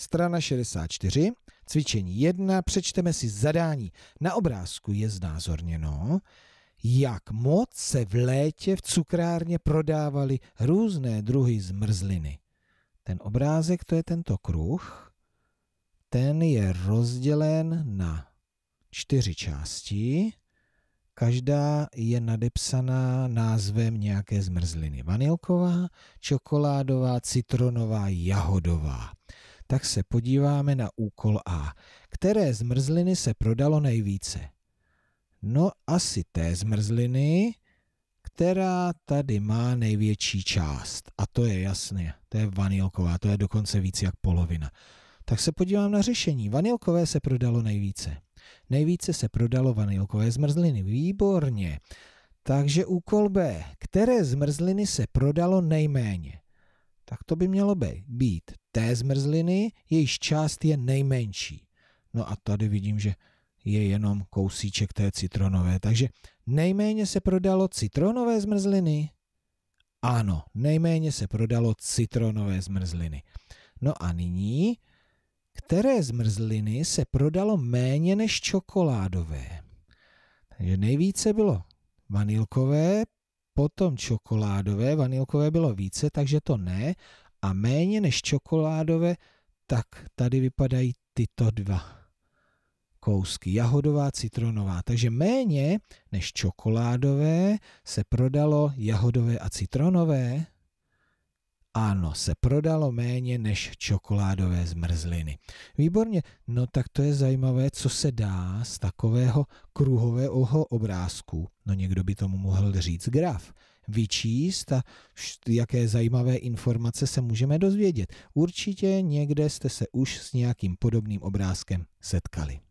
Strana 64, cvičení 1, přečteme si zadání. Na obrázku je znázorněno, jak moc se v létě v cukrárně prodávaly různé druhy zmrzliny. Ten obrázek, to je tento kruh, ten je rozdělen na čtyři části. Každá je nadepsaná názvem nějaké zmrzliny. Vanilková, čokoládová, citronová, jahodová tak se podíváme na úkol A. Které zmrzliny se prodalo nejvíce? No asi té zmrzliny, která tady má největší část. A to je jasné, to je vanilková, to je dokonce víc jak polovina. Tak se podívám na řešení. Vanilkové se prodalo nejvíce. Nejvíce se prodalo vanilkové zmrzliny. Výborně. Takže úkol B. Které zmrzliny se prodalo nejméně? tak to by mělo být, být té zmrzliny, jejíž část je nejmenší. No a tady vidím, že je jenom kousíček té citronové. Takže nejméně se prodalo citronové zmrzliny? Ano, nejméně se prodalo citronové zmrzliny. No a nyní, které zmrzliny se prodalo méně než čokoládové? Takže nejvíce bylo vanilkové, potom čokoládové, vanilkové bylo více, takže to ne. A méně než čokoládové, tak tady vypadají tyto dva kousky, jahodová, citronová. Takže méně než čokoládové se prodalo jahodové a citronové. Ano, se prodalo méně než čokoládové zmrzliny. Výborně, no tak to je zajímavé, co se dá z takového kruhového obrázku, no někdo by tomu mohl říct graf, vyčíst a jaké zajímavé informace se můžeme dozvědět. Určitě někde jste se už s nějakým podobným obrázkem setkali.